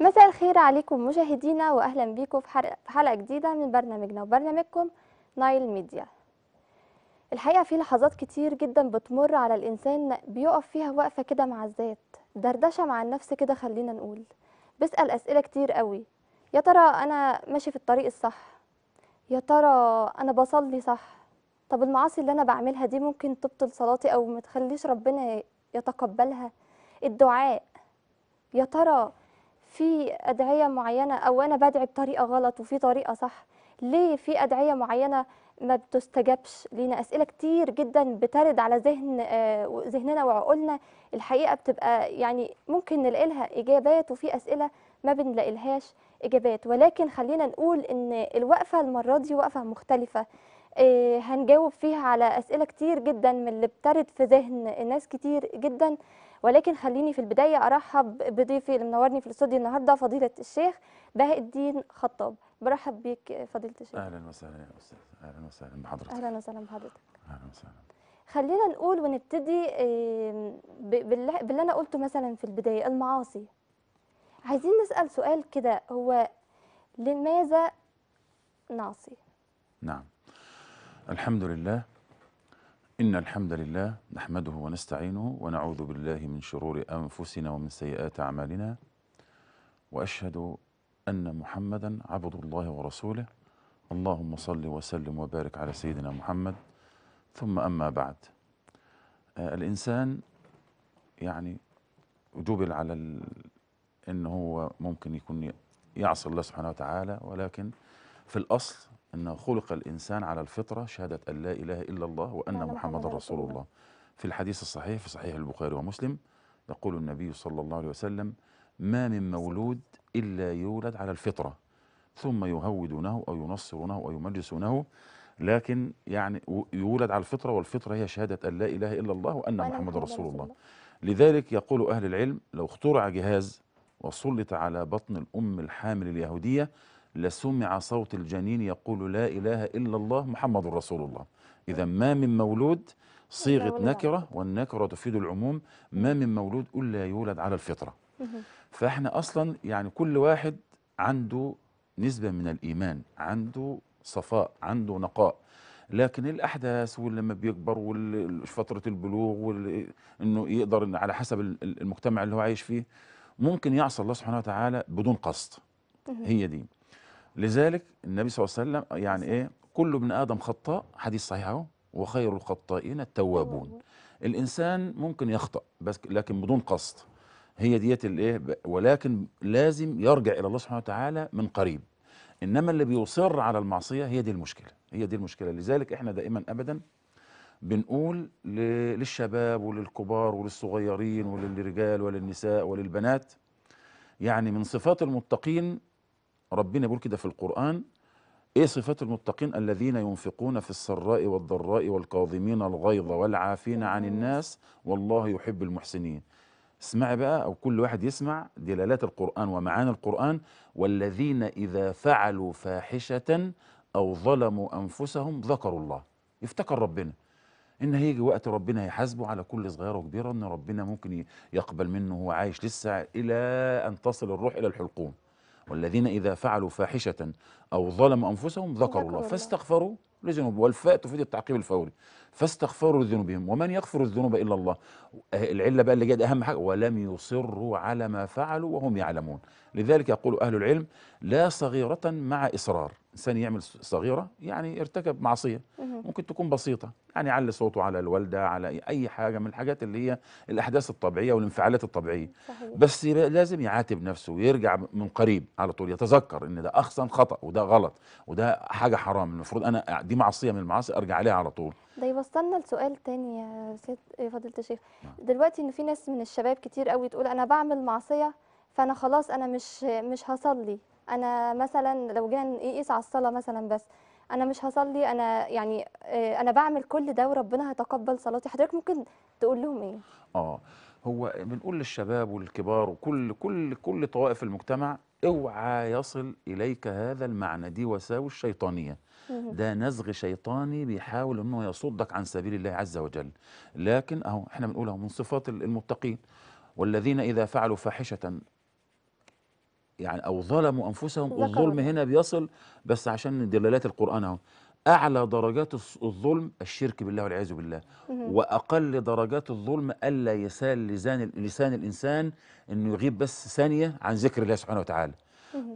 مساء الخير عليكم مشاهدينا واهلا بيكم في حلقه جديده من برنامجنا وبرنامجكم نايل ميديا الحقيقه في لحظات كتير جدا بتمر على الانسان بيقف فيها وقفه كده مع الذات دردشه مع النفس كده خلينا نقول بسال اسئله كتير قوي يا ترى انا ماشي في الطريق الصح يا ترى انا بصلي صح طب المعاصي اللي انا بعملها دي ممكن تبطل صلاتي او ما تخليش ربنا يتقبلها الدعاء يا ترى في ادعيه معينه او انا بدعي بطريقه غلط وفي طريقه صح ليه في ادعيه معينه ما بتستجابش لينا اسئله كتير جدا بترد على ذهن آه، ذهننا وعقولنا الحقيقه بتبقى يعني ممكن نلاقي لها اجابات وفي اسئله ما بنلاقي لهاش اجابات ولكن خلينا نقول ان الوقفه المره دي وقفه مختلفه آه، هنجاوب فيها على أسئلة كتير جدا من اللي بترد في ذهن ناس كتير جدا ولكن خليني في البداية أرحب بضيفي اللي منورني في الاستوديو النهاردة فضيلة الشيخ بهاء الدين خطاب برحب بيك فضيلة الشيخ أهلا وسهلا يا أستاذ أهلا وسهلا بحضرتك أهلا وسهلا بحضرتك أهلا وسهلا خلينا نقول ونبتدي باللي أنا قلته مثلا في البداية المعاصي عايزين نسأل سؤال كده هو لماذا نعصي؟ نعم الحمد لله إن الحمد لله نحمده ونستعينه ونعوذ بالله من شرور أنفسنا ومن سيئات أعمالنا وأشهد أن محمدا عبد الله ورسوله اللهم صل وسلم وبارك على سيدنا محمد ثم أما بعد آه، الإنسان يعني جبل على أنه هو ممكن يكون يعصي الله سبحانه وتعالى ولكن في الأصل أن خلق الإنسان على الفطرة شهادة أن لا إله إلا الله وأن محمد رسول الله في الحديث الصحيح في صحيح البخاري ومسلم يقول النبي صلى الله عليه وسلم ما من مولود إلا يولد على الفطرة ثم يهودونه أو ينصرونه أو يمجسونه لكن يعني يولد على الفطرة والفطرة هي شهادة أن لا إله إلا الله وأن محمد رسول الله لذلك يقول أهل العلم لو اخترع جهاز وسلط على بطن الأم الحامل اليهودية لسمع صوت الجنين يقول لا إله إلا الله محمد رسول الله إذا ما من مولود صيغة نكرة والنكرة تفيد العموم ما من مولود إلا يولد على الفطرة فإحنا أصلا يعني كل واحد عنده نسبة من الإيمان عنده صفاء عنده نقاء لكن الأحداث ولما بيكبر وفترة البلوغ إنه يقدر على حسب المجتمع اللي هو عايش فيه ممكن يعصى الله سبحانه وتعالى بدون قصد هي دي لذلك النبي صلى الله عليه وسلم يعني ايه كل ابن ادم خطاء حديث صحيح اهو وخير الخطائين التوابون الانسان ممكن يخطا بس لكن بدون قصد هي ديت الايه ولكن لازم يرجع الى الله سبحانه وتعالى من قريب انما اللي بيصر على المعصيه هي دي المشكله هي دي المشكله لذلك احنا دائما ابدا بنقول للشباب وللكبار وللصغيرين وللرجال وللنساء وللبنات يعني من صفات المتقين ربنا بيقول كده في القرآن ايه صفات المتقين الذين ينفقون في السراء والضراء والكاظمين الغيظ والعافين عن الناس والله يحب المحسنين اسمعي بقى او كل واحد يسمع دلالات القرآن ومعاني القرآن والذين اذا فعلوا فاحشة او ظلموا انفسهم ذكروا الله يفتكر ربنا ان هيجي وقت ربنا هيحاسبه على كل صغيره وكبيره ان ربنا ممكن يقبل منه وهو عايش لسه الى ان تصل الروح الى الحلقوم والذين إذا فعلوا فاحشة أو ظلموا أنفسهم ذكروا الله فاستغفروا لذنوب والفاء تفيد التعقيب الفوري فاستغفروا لذنوبهم ومن يغفر الذنوب الا الله آه، العله بقى اللي جت اهم حاجه ولم يصروا على ما فعلوا وهم يعلمون لذلك يقول اهل العلم لا صغيره مع اصرار انسان يعمل صغيره يعني ارتكب معصيه ممكن تكون بسيطه يعني علي صوته على الوالده على اي حاجه من الحاجات اللي هي الاحداث الطبيعيه والانفعالات الطبيعيه بس لازم يعاتب نفسه ويرجع من قريب على طول يتذكر ان ده احسن خطا وده غلط وده حاجه حرام المفروض انا دي معصيه من المعاصي ارجع عليها على طول ده طيب يوصلنا لسؤال تاني يا سيد إيه، فضيله الشيخ نعم. دلوقتي ان في ناس من الشباب كتير قوي تقول انا بعمل معصيه فانا خلاص انا مش مش هصلي انا مثلا لو جينا نقيس على الصلاه مثلا بس انا مش هصلي انا يعني آه، انا بعمل كل ده وربنا هيتقبل صلاتي حضرتك ممكن تقول لهم ايه اه هو بنقول للشباب والكبار وكل كل كل طوائف المجتمع اوعى يصل اليك هذا المعنى دي وساوس شيطانيه ده نزغ شيطاني بيحاول انه يصدك عن سبيل الله عز وجل لكن اهو احنا بنقول من صفات المتقين والذين اذا فعلوا فاحشه يعني أو ظلموا أنفسهم والظلم هنا بيصل بس عشان دلالات القرآن أهو أعلى درجات الظلم الشرك بالله والعياذ بالله وأقل درجات الظلم ألا يسال لسان لسان الإنسان إنه يغيب بس ثانية عن ذكر الله سبحانه وتعالى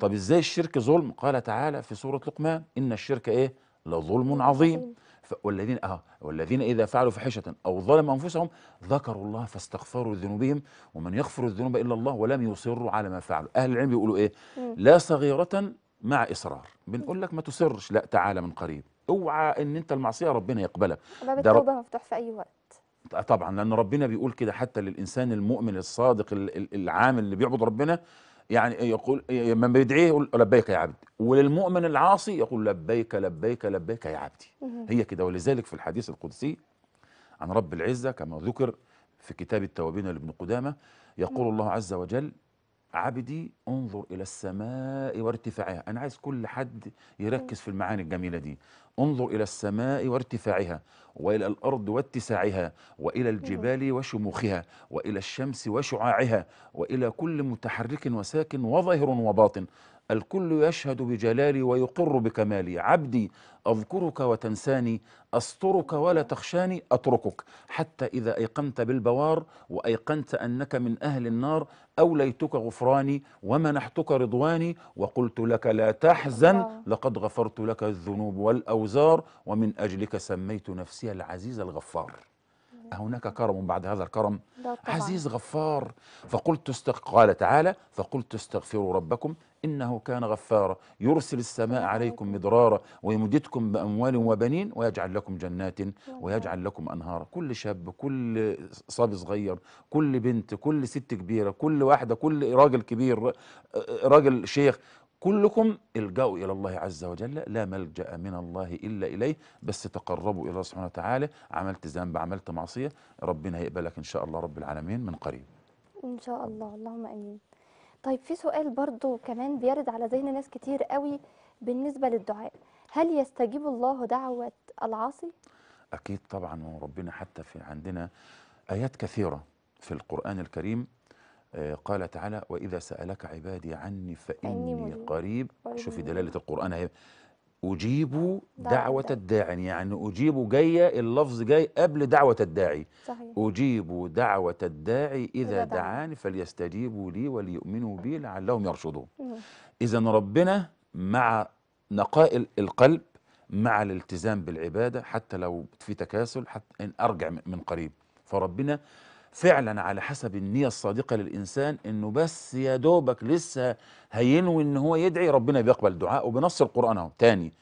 طب إزاي الشرك ظلم قال تعالى في سورة لقمان إن الشرك إيه لظلم عظيم والذين اه والذين اذا فعلوا فاحشه او ظلموا انفسهم ذكروا الله فاستغفروا لذنوبهم ومن يغفر الذنوب الا الله ولم يصروا على ما فعلوا اهل العلم بيقولوا ايه لا صغيره مع اصرار بنقول لك ما تصرش لا تعالى من قريب اوعى ان انت المعصيه ربنا يقبلها باب التوبه مفتوح في اي وقت طبعا لان ربنا بيقول كده حتى للانسان المؤمن الصادق العامل اللي بيعبد ربنا يعني يقول من بيدعيه يقول لبيك يا عبدي وللمؤمن العاصي يقول لبيك لبيك لبيك يا عبدي هي كده ولذلك في الحديث القدسي عن رب العزة كما ذكر في كتاب التوابين لابن قدامة يقول الله عز وجل عبدي انظر إلى السماء وارتفاعها أنا عايز كل حد يركز في المعاني الجميلة دي انظر إلى السماء وارتفاعها وإلى الأرض واتساعها وإلى الجبال وشموخها وإلى الشمس وشعاعها وإلى كل متحرك وساكن وظاهر وباطن الكل يشهد بجلالي ويقر بكمالي عبدي أذكرك وتنساني أسترك ولا تخشاني أتركك حتى إذا أيقنت بالبوار وأيقنت أنك من أهل النار أوليتك غفراني ومنحتك رضواني وقلت لك لا تحزن لقد غفرت لك الذنوب والأوزار ومن أجلك سميت نفسي العزيز الغفار هناك كرم بعد هذا الكرم عزيز غفار فقلت استغ... قال تعالى فقلت استغفروا ربكم إنه كان غفارا يرسل السماء عليكم مدرارا ويمددكم بأموال وبنين ويجعل لكم جنات ويجعل لكم أنهارا كل شاب كل صبي صغير كل بنت كل ست كبيرة كل واحدة كل راجل كبير راجل شيخ كلكم الجأوا إلى الله عز وجل لا ملجأ من الله إلا إليه بس تقربوا إلى الله سبحانه وتعالى عملت ذنب عملت معصية ربنا هيقبلك إن شاء الله رب العالمين من قريب إن شاء الله اللهم أمين طيب في سؤال برضو كمان بيرد على ذهن ناس كتير قوي بالنسبة للدعاء هل يستجيب الله دعوة العاصي؟ أكيد طبعا وربنا حتى في عندنا آيات كثيرة في القرآن الكريم آه، قال تعالى وإذا سألك عبادي عني فإني قريب شوفي دلالة القرآن هي أجيب دعوة الداعي يعني أجيب جاية اللفظ جاي قبل دعوة الداعي صحيح. أجيب دعوة الداعي إذا دعاني فليستجيبوا لي وليؤمنوا بي لعلهم يرشدون إذا ربنا مع نقاء القلب مع الالتزام بالعبادة حتى لو في تكاسل حتى إن أرجع من قريب فربنا فعلا على حسب النية الصادقة للإنسان إنه بس يا دوبك لسه هينوي إن هو يدعي ربنا بيقبل دعاءه بنص القرآن أهو تاني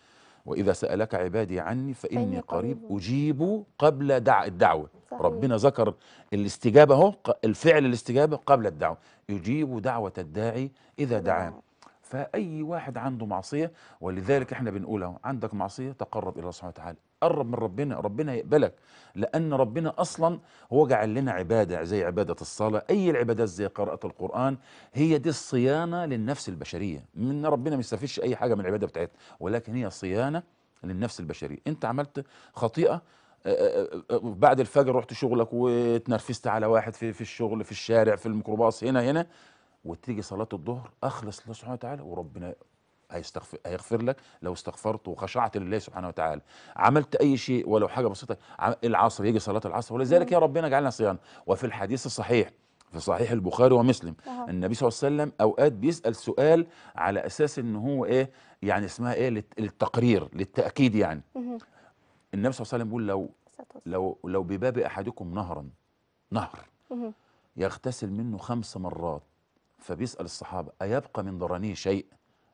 وإذا سألك عبادي عني فإني قريب أجيب قبل دع الدعوة صحيح. ربنا ذكر الاستجابة أهو الفعل الاستجابة قبل الدعوة يجيب دعوة الداعي إذا دعاه فأي واحد عنده معصية ولذلك احنا بنقول عندك معصية تقرب إلى الله سبحانه وتعالى قرب من ربنا ربنا يقبلك لأن ربنا أصلا هو جعل لنا عبادة زي عبادة الصلاة أي العبادات زي قراءة القرآن هي دي الصيانة للنفس البشرية من ربنا ما يستفيدش أي حاجة من العبادة بتاعتنا ولكن هي صيانة للنفس البشرية أنت عملت خطيئة آه، آه، آه، بعد الفجر رحت شغلك وتنرفزت على واحد في, في الشغل في الشارع في الميكروباص هنا هنا وتيجي صلاة الظهر أخلص الله سبحانه وتعالى وربنا هيستغفر هيغفر لك لو استغفرت وخشعت لله سبحانه وتعالى عملت اي شيء ولو حاجه بسيطه العصر يجي صلاه العصر ولذلك نعم. يا ربنا اجعلنا صيام وفي الحديث الصحيح في صحيح البخاري ومسلم أه. النبي صلى الله عليه وسلم اوقات بيسال سؤال على اساس ان هو ايه يعني اسمها ايه للتقرير للتاكيد يعني أه. النبي صلى الله عليه وسلم بيقول لو لو لو بباب احدكم نهرا نهر أه. يغتسل منه خمس مرات فبيسال الصحابه ايبقى من ضرنيه شيء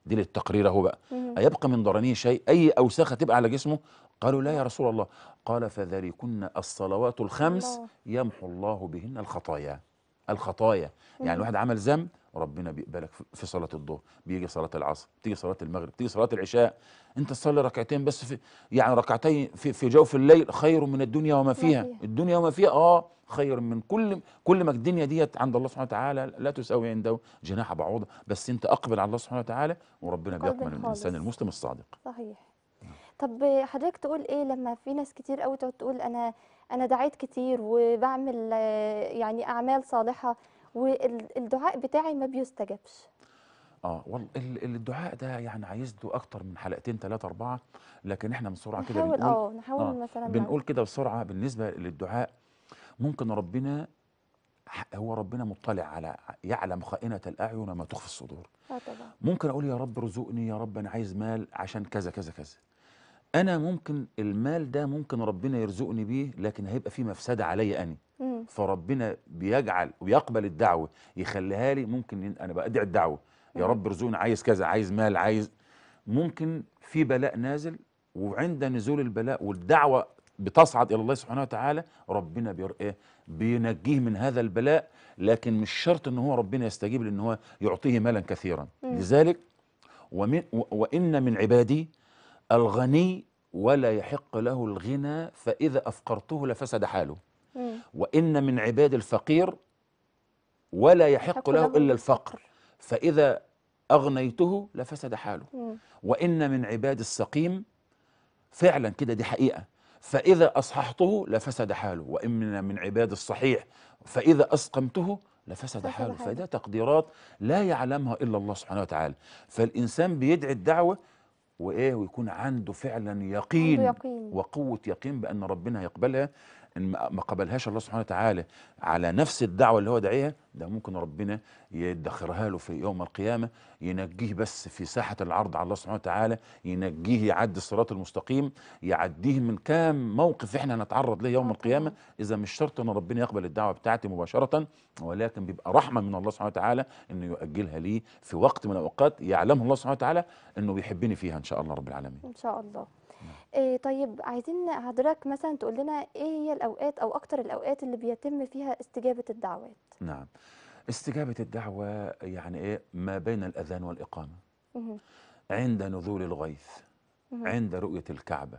دي للتقرير اهو بقى أيبقى من ضرني شيء أي أوساخة تبقى على جسمه قالوا لا يا رسول الله قال فذلكن الصلوات الخمس يمحو الله بهن الخطايا الخطايا يعني الواحد عمل ذنب ربنا بيقبلك في صلاة الظهر بيجي صلاة العصر تيجي صلاة المغرب تيجي صلاة العشاء انت تصلي ركعتين بس في يعني ركعتين في, في جوف الليل خير من الدنيا وما فيها الدنيا وما فيها اه خير من كل كل ما الدنيا ديت عند الله سبحانه وتعالى لا تساوي عنده جناح بعوضه بس انت اقبل على الله سبحانه وتعالى وربنا بيقبل الانسان المسلم الصادق صحيح طب حضرتك تقول ايه لما في ناس كتير قوي تقعد تقول انا انا دعيت كتير وبعمل يعني اعمال صالحه والدعاء بتاعي ما بيستجابش اه والله الدعاء ده يعني عايز له اكتر من حلقتين ثلاثه اربعه لكن احنا بسرعه كده بنقول اه نحاول آه، مثلا بنقول كده بسرعه بالنسبه للدعاء ممكن ربنا هو ربنا مطلع على يعلم خائنة الأعين وما تخفي الصدور آه، طبعا. ممكن أقول يا رب رزقني يا رب أنا عايز مال عشان كذا كذا كذا أنا ممكن المال ده ممكن ربنا يرزقني بيه لكن هيبقى فيه مفسدة عليا أنا فربنا بيجعل ويقبل الدعوة يخليها لي ممكن أنا بأدعي الدعوة يا رب رزقني عايز كذا عايز مال عايز ممكن في بلاء نازل وعند نزول البلاء والدعوة بتصعد الى الله سبحانه وتعالى ربنا بير ايه بينجيه من هذا البلاء لكن مش شرط ان هو ربنا يستجيب لان هو يعطيه مالا كثيرا مم. لذلك ومن وان من عبادي الغني ولا يحق له الغنى فاذا افقرته لفسد حاله مم. وان من عبادي الفقير ولا يحق له الا الفقر فاذا اغنيته لفسد حاله مم. وان من عبادي السقيم فعلا كده دي حقيقه فإذا أصححته لفسد حاله وإن من عباد الصحيح فإذا أسقمته لفسد حاله فده تقديرات لا يعلمها إلا الله سبحانه وتعالى فالإنسان بيدعي الدعوة وإيه ويكون عنده فعلا يقين, يقين وقوة يقين بأن ربنا يقبلها إن ما قبلهاش الله سبحانه وتعالى على نفس الدعوة اللي هو داعيها ده ممكن ربنا يدخرها له في يوم القيامة ينجيه بس في ساحة العرض على الله سبحانه وتعالى ينجيه يعدي الصراط المستقيم يعديه من كام موقف احنا هنتعرض ليه يوم القيامة إذا مش شرط أن ربنا يقبل الدعوة بتاعتي مباشرة ولكن بيبقى رحمة من الله سبحانه وتعالى أنه يؤجلها لي في وقت من الأوقات يعلمه الله سبحانه وتعالى أنه بيحبني فيها إن شاء الله رب العالمين إن شاء الله إيه طيب عايزين حضرتك مثلا تقول لنا ايه هي الاوقات او اكتر الاوقات اللي بيتم فيها استجابه الدعوات نعم استجابة الدعوة يعني إيه ما بين الأذان والإقامة مه. عند نزول الغيث مه. عند رؤية الكعبة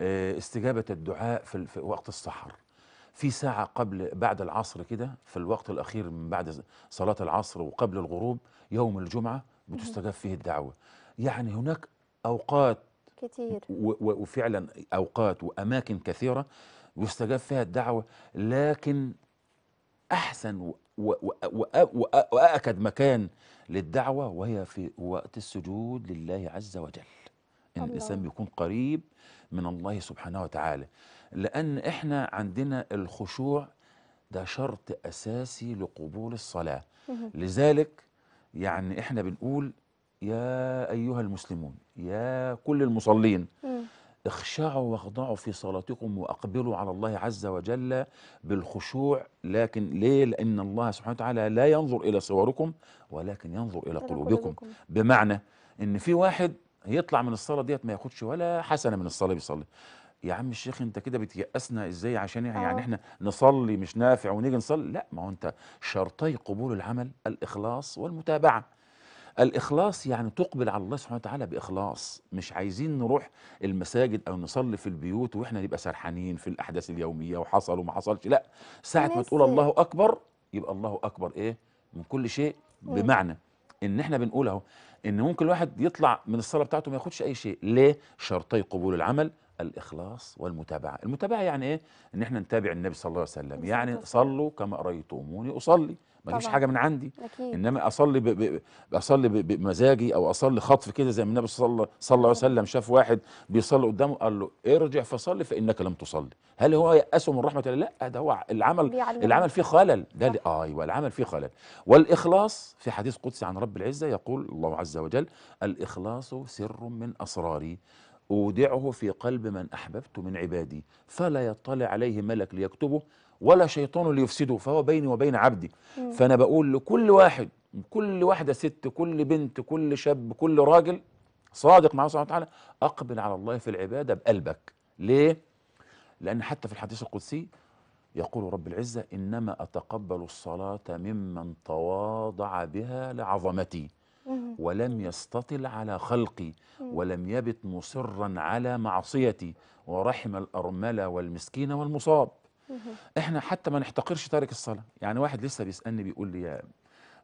آه، استجابة الدعاء في, وقت السحر في ساعة قبل بعد العصر كده في الوقت الأخير من بعد صلاة العصر وقبل الغروب يوم الجمعة بتستجاب فيه الدعوة يعني هناك أوقات كتير وفعلا أوقات وأماكن كثيرة يستجاب فيها الدعوة لكن أحسن وأكد مكان للدعوة وهي في وقت السجود لله عز وجل إن الإنسان بيكون قريب من الله سبحانه وتعالى لأن إحنا عندنا الخشوع ده شرط أساسي لقبول الصلاة لذلك يعني إحنا بنقول يا أيها المسلمون يا كل المصلين اخشعوا واخضعوا في صلاتكم واقبلوا على الله عز وجل بالخشوع لكن ليه لان الله سبحانه وتعالى لا ينظر الى صوركم ولكن ينظر الى قلوبكم بمعنى ان في واحد يطلع من الصلاه ديت ما ياخدش ولا حسنه من الصلاه بيصلي يا عم الشيخ انت كده بتيأسنا ازاي عشان يعني يعني احنا نصلي مش نافع ونيجي نصلي لا ما هو انت شرطي قبول العمل الاخلاص والمتابعه الإخلاص يعني تقبل على الله سبحانه وتعالى بإخلاص مش عايزين نروح المساجد أو نصلي في البيوت وإحنا نبقى سرحانين في الأحداث اليومية وحصل وما حصلش لا ساعة ما تقول الله أكبر يبقى الله أكبر إيه من كل شيء إيه. بمعنى إن إحنا بنقول أهو إن ممكن الواحد يطلع من الصلاة بتاعته ما ياخدش أي شيء ليه شرطي قبول العمل الإخلاص والمتابعة المتابعة يعني إيه؟ إن إحنا نتابع النبي صلى الله عليه وسلم يعني صلوا كما رأيتموني أصلي مفيش حاجه من عندي أكيد. انما اصلي ب... ب... اصلي ب... بمزاجي او اصلي خطف كده زي ما النبي صلى الله عليه أيوه. وسلم شاف واحد بيصلي قدامه قال له ارجع فصلي فانك لم تصلي هل هو يأسه من رحمه الله لا ده هو العمل بيعلم. العمل فيه خلل ده آه ايوه العمل فيه خلل والاخلاص في حديث قدسي عن رب العزه يقول الله عز وجل الاخلاص سر من اسراري اودعه في قلب من احببت من عبادي فلا يطلع عليه ملك ليكتبه ولا شيطان ليفسده فهو بيني وبين عبدي مم. فأنا بقول لكل واحد كل واحدة ست كل بنت كل شاب كل راجل صادق مع الله سبحانه وتعالى أقبل على الله في العبادة بقلبك ليه؟ لأن حتى في الحديث القدسي يقول رب العزة إنما أتقبل الصلاة ممن تواضع بها لعظمتي ولم يستطل على خلقي ولم يبت مصرا على معصيتي ورحم الأرملة والمسكين والمصاب احنا حتى ما نحتقرش تارك الصلاه يعني واحد لسه بيسالني بيقول لي يا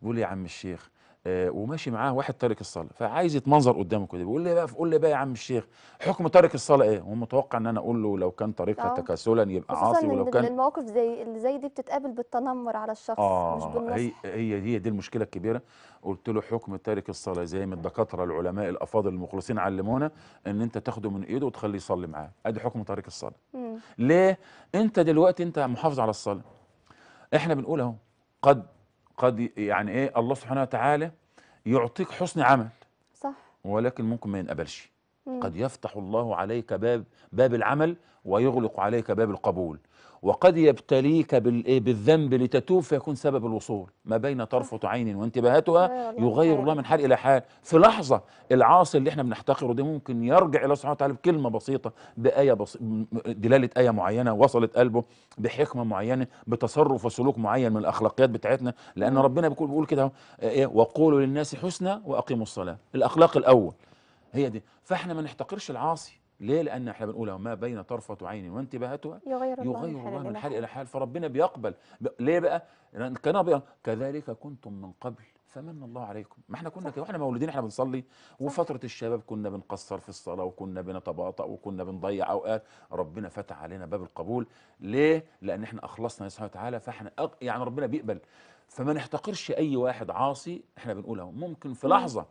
بيقول لي يا عم الشيخ آه، وماشي معاه واحد تارك الصلاه فعايز يتمنظر قدامه كده بيقول لي بقى قول لي بقى يا عم الشيخ حكم تارك الصلاه ايه؟ ومتوقع ان انا اقول له لو كان طريقها آه، تكاسلا يبقى عاصي ولو كان المواقف زي اللي زي دي بتتقابل بالتنمر على الشخص آه مش بالنصح هي هي دي, دي المشكله الكبيره قلت له حكم تارك الصلاه زي ما الدكاتره العلماء الافاضل المخلصين علمونا ان انت تاخده من ايده وتخليه يصلي معاه ادي حكم تارك الصلاه ليه انت دلوقتي انت محافظ على الصلاه احنا بنقول اهو قد قد يعني ايه الله سبحانه وتعالى يعطيك حسن عمل صح ولكن ممكن ما ينقبلش قد يفتح الله عليك باب باب العمل ويغلق عليك باب القبول وقد يبتليك إيه، بالذنب لتتوب فيكون سبب الوصول ما بين طرفة عين وانتباهتها يغير الله من حال إلى حال في لحظة العاصي اللي احنا بنحتقره ده ممكن يرجع إلى سبحانه وتعالى بكلمة بسيطة بآية بس دلالة آية معينة وصلت قلبه بحكمة معينة بتصرف وسلوك معين من الأخلاقيات بتاعتنا لأن ربنا بيقول بيقول كده إيه، وقولوا للناس حسنى وأقيموا الصلاة الأخلاق الأول هي دي فاحنا ما نحتقرش العاصي ليه لان احنا بنقولها ما بين طرفه عين وانتباهتها يغير, يغير الله, الله من حال الى حال فربنا بيقبل ليه بقى كان كذلك كنتم من قبل فمن الله عليكم ما احنا كنا كده واحنا مولودين احنا بنصلي وفتره الشباب كنا بنقصر في الصلاه وكنا بنتباطأ وكنا بنضيع اوقات ربنا فتح علينا باب القبول ليه لان احنا اخلصنا لله وتعالى فاحنا أق... يعني ربنا بيقبل فما نحتقرش اي واحد عاصي احنا بنقول ممكن في لحظه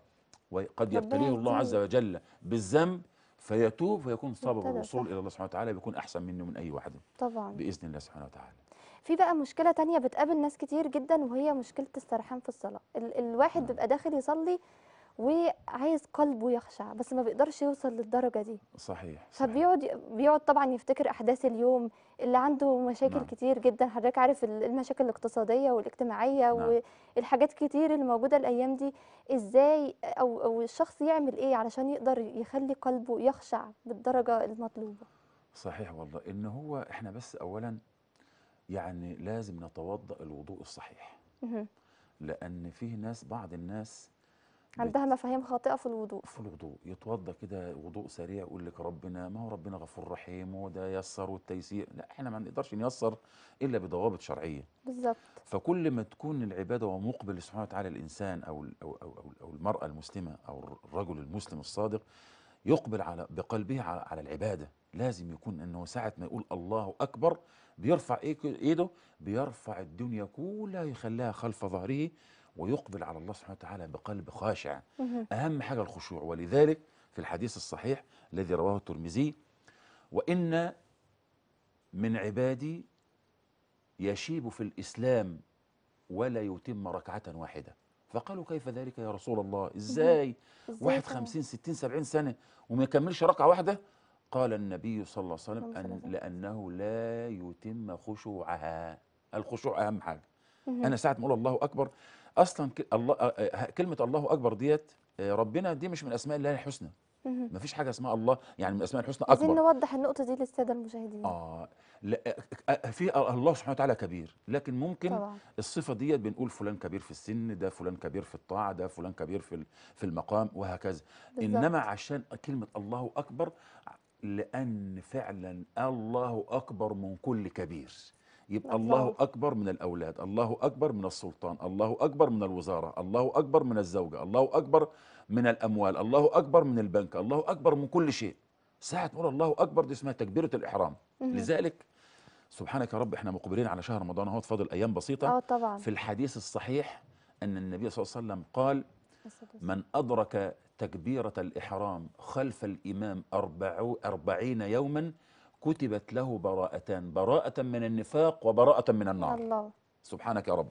وقد يبتليه الله عز وجل بالذنب فيتوب فيكون سبب الوصول إلى الله سبحانه وتعالى بيكون أحسن منه من أي واحد طبعا بإذن الله سبحانه وتعالى في بقى مشكلة تانية بتقابل ناس كتير جدا وهي مشكلة السرحان في الصلاة ال الواحد نعم. بيبقى داخل يصلي وعايز قلبه يخشع بس ما بيقدرش يوصل للدرجه دي صحيح, فبيقعد بيقعد طبعا يفتكر احداث اليوم اللي عنده مشاكل نعم. كتير جدا حضرتك عارف المشاكل الاقتصاديه والاجتماعيه نعم. والحاجات كتير اللي موجوده الايام دي ازاي او او الشخص يعمل ايه علشان يقدر يخلي قلبه يخشع بالدرجه المطلوبه صحيح والله ان هو احنا بس اولا يعني لازم نتوضا الوضوء الصحيح لان فيه ناس بعض الناس عندها مفاهيم خاطئه في الوضوء في الوضوء يتوضى كده وضوء سريع يقول لك ربنا ما هو ربنا غفور رحيم وده يسر والتيسير لا احنا ما نقدرش نيسر الا بضوابط شرعيه بالظبط فكل ما تكون العباده ومقبل سبحانه وتعالى الانسان او او او او المراه المسلمه او الرجل المسلم الصادق يقبل على بقلبه على, على العباده لازم يكون انه ساعه ما يقول الله اكبر بيرفع ايده بيرفع الدنيا كلها يخليها خلف ظهره ويقبل على الله سبحانه وتعالى بقلب خاشع أهم حاجة الخشوع ولذلك في الحديث الصحيح الذي رواه الترمذي وإن من عبادي يشيب في الإسلام ولا يتم ركعة واحدة فقالوا كيف ذلك يا رسول الله إزاي واحد خمسين ستين سبعين سنة وما يكملش ركعة واحدة قال النبي صلى الله عليه وسلم أن لأنه لا يتم خشوعها الخشوع أهم حاجة أنا ساعة ما أقول الله أكبر اصلا الله كلمه الله اكبر ديت آه، ربنا دي مش من اسماء الله الحسنى ما فيش حاجه اسمها الله يعني من اسماء الحسنى اكبر عايزين نوضح النقطه دي للساده المشاهدين اه لا في آه، الله سبحانه وتعالى كبير لكن ممكن طبعا. الصفه ديت بنقول فلان كبير في السن ده فلان كبير في الطاعه ده فلان كبير في في المقام وهكذا بالزبط. انما عشان كلمه الله اكبر لان فعلا الله اكبر من كل كبير يبقى نعم، الله أكبر من الأولاد الله أكبر من السلطان الله أكبر من الوزارة الله أكبر من الزوجة الله أكبر من الأموال الله أكبر من البنك الله أكبر من كل شيء ساعة تقول الله أكبر دي اسمها تكبيرة الإحرام لذلك سبحانك يا رب احنا مقبلين على شهر رمضان اهو فاضل أيام بسيطة آه طبعا. في الحديث الصحيح أن النبي صلى الله عليه وسلم قال من أدرك تكبيرة الإحرام خلف الإمام أربعين يوما كتبت له براءتان براءة من النفاق وبراءة من النار الله سبحانك يا رب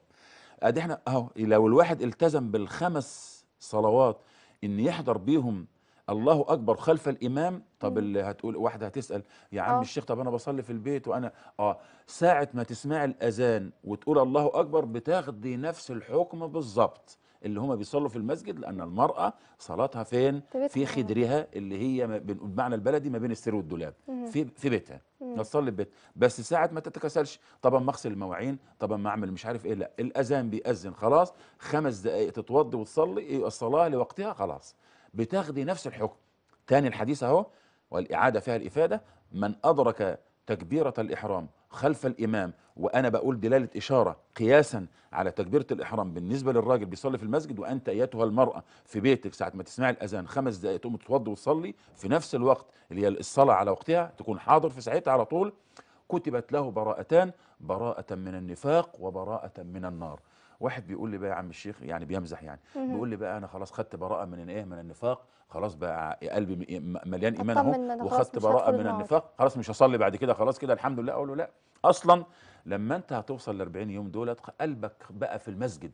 ادي احنا اهو لو الواحد التزم بالخمس صلوات ان يحضر بيهم الله اكبر خلف الامام طب اللي هتقول واحده هتسال يا عم أوه. الشيخ طب انا بصلي في البيت وانا اه ساعه ما تسمع الاذان وتقول الله اكبر بتاخدي نفس الحكم بالظبط اللي هما بيصلوا في المسجد لان المراه صلاتها فين في خدرها اللي هي بمعنى البلدي ما بين السرير والدولاب في في بيتها نصلي البيت بس ساعه ما تتكسلش طبعا ما اغسل المواعين طبعا ما اعمل مش عارف ايه لا الاذان بيأذن خلاص خمس دقائق تتوضي وتصلي إيه، الصلاه لوقتها خلاص بتاخدي نفس الحكم تاني الحديث اهو والإعادة فيها الإفادة من أدرك تكبيرة الإحرام خلف الإمام وأنا بقول دلالة إشارة قياسا على تكبيرة الإحرام بالنسبة للراجل بيصلي في المسجد وأنت أيتها المرأة في بيتك ساعة ما تسمعي الأذان خمس دقائق تقوم تتوضي وتصلي في نفس الوقت اللي هي الصلاة على وقتها تكون حاضر في ساعتها على طول كتبت له براءتان براءة من النفاق وبراءة من النار واحد بيقول لي بقى يا عم الشيخ يعني بيمزح يعني بيقول لي بقى انا خلاص خدت براءه من ايه من النفاق خلاص بقى قلبي مليان ايمان اهو وخدت براءه من النفاق خلاص مش هصلي بعد كده خلاص كده الحمد لله اقول له لا اصلا لما انت هتوصل ل 40 يوم دولت قلبك بقى في المسجد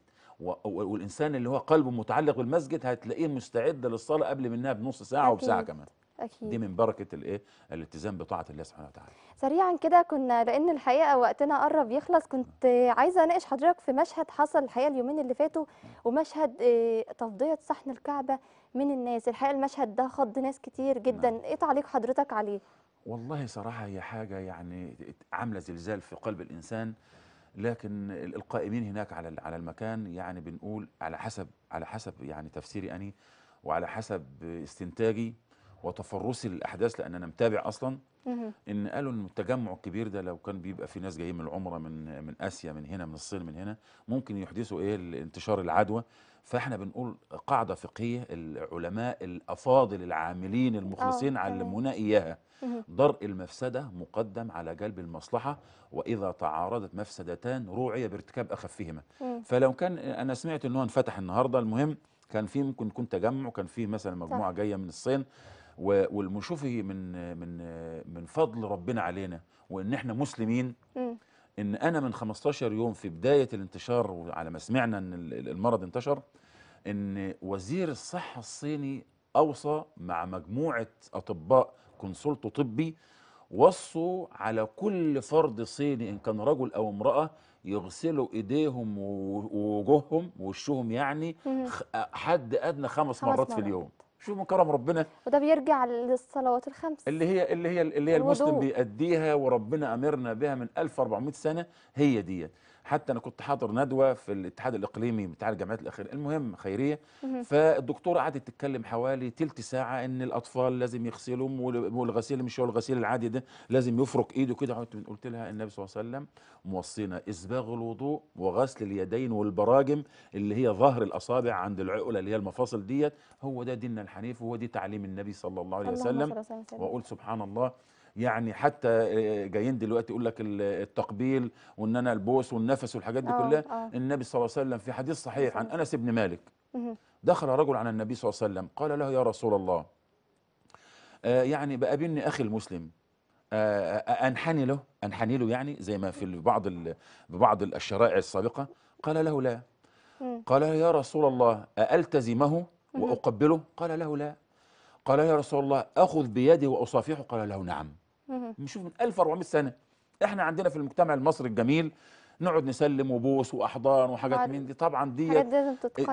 والانسان اللي هو قلبه متعلق بالمسجد هتلاقيه مستعد للصلاه قبل منها بنص ساعه وبساعه كمان أكيد. دي من بركه الايه الالتزام بطاعه الله سبحانه وتعالى سريعا كده كنا لان الحقيقه وقتنا قرب يخلص كنت عايزه اناقش حضرتك في مشهد حصل الحقيقه اليومين اللي فاتوا ومشهد آه، تفضيه صحن الكعبه من الناس الحقيقه المشهد ده خض ناس كتير جدا نعم. ايه تعليق حضرتك عليه والله صراحه هي حاجه يعني عامله زلزال في قلب الانسان لكن القائمين هناك على على المكان يعني بنقول على حسب على حسب يعني تفسيري اني وعلى حسب استنتاجي وتفرسي للاحداث لان انا متابع اصلا ان قالوا ان التجمع الكبير ده لو كان بيبقى في ناس جايين من العمره من من اسيا من هنا من الصين من هنا ممكن يحدثوا ايه انتشار العدوى فاحنا بنقول قاعده فقهيه العلماء الافاضل العاملين المخلصين آه، علمونا اياها درء المفسده مقدم على جلب المصلحه واذا تعارضت مفسدتان روعي بارتكاب اخفهما فلو كان انا سمعت ان هو انفتح النهارده المهم كان في ممكن يكون تجمع وكان في مثلا مجموعه جايه من الصين والمشوفه من من من فضل ربنا علينا وان احنا مسلمين ان انا من 15 يوم في بدايه الانتشار وعلى ما سمعنا ان المرض انتشر ان وزير الصحه الصيني اوصى مع مجموعه اطباء كونسلت طبي وصوا على كل فرد صيني ان كان رجل او امراه يغسلوا ايديهم ووجوههم ووشهم يعني حد ادنى خمس مرات في اليوم شو من كرم ربنا وده بيرجع للصلوات الخمس اللي هي اللي هي اللي هي الوضوء. المسلم بيأديها وربنا أمرنا بها من 1400 سنة هي ديت حتى انا كنت حاضر ندوه في الاتحاد الاقليمي بتاع الجامعات الاخيره المهم خيريه فالدكتوره قعدت تتكلم حوالي ثلث ساعه ان الاطفال لازم يغسلهم والغسيل مش هو الغسيل العادي ده لازم يفرك ايده كده قلت لها النبي صلى الله عليه وسلم موصينا اسباغ الوضوء وغسل اليدين والبراجم اللي هي ظهر الاصابع عند العقله اللي هي المفاصل ديت هو ده ديننا الحنيف وهو دي تعليم النبي صلى الله عليه وسلم واقول سبحان الله يعني حتى آه، جايين دلوقتي يقول لك التقبيل وان انا البوس والنفس والحاجات دي آه، كلها أوه. النبي صلى الله عليه وسلم في حديث صحيح عن انس بن مالك دخل رجل على النبي صلى الله عليه وسلم قال له يا رسول الله آه، يعني بقابلني اخي المسلم انحني له انحني له يعني زي ما في بعض ببعض الشرائع السابقه قال له لا قال يا رسول الله التزمه وأقبله قال له لا قال يا رسول الله أخذ بيدي وأصافحه قال له نعم نشوف من 1400 سنه احنا عندنا في المجتمع المصري الجميل نقعد نسلم وبوس واحضان وحاجات من دي طبعا دي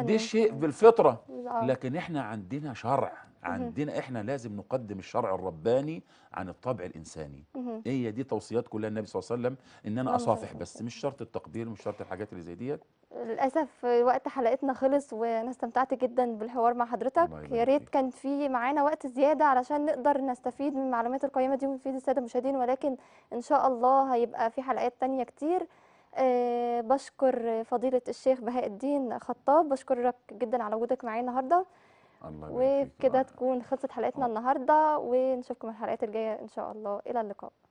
دي شيء بالفطره لكن احنا عندنا شرع عندنا احنا لازم نقدم الشرع الرباني عن الطبع الانساني هي إيه دي توصيات كلها النبي صلى الله عليه وسلم ان انا اصافح بس مش شرط التقدير مش شرط الحاجات اللي زي ديت للاسف وقت حلقتنا خلص وانا استمتعت جدا بالحوار مع حضرتك يا ريت كان في معانا وقت زياده علشان نقدر نستفيد من المعلومات القيمه دي ونفيد الساده المشاهدين ولكن ان شاء الله هيبقى في حلقات تانية كتير آه، بشكر فضيله الشيخ بهاء الدين خطاب بشكرك جدا على وجودك معايا النهارده وكده تكون خلصت حلقتنا آه. النهارده ونشوفكم الحلقات الجايه ان شاء الله الى اللقاء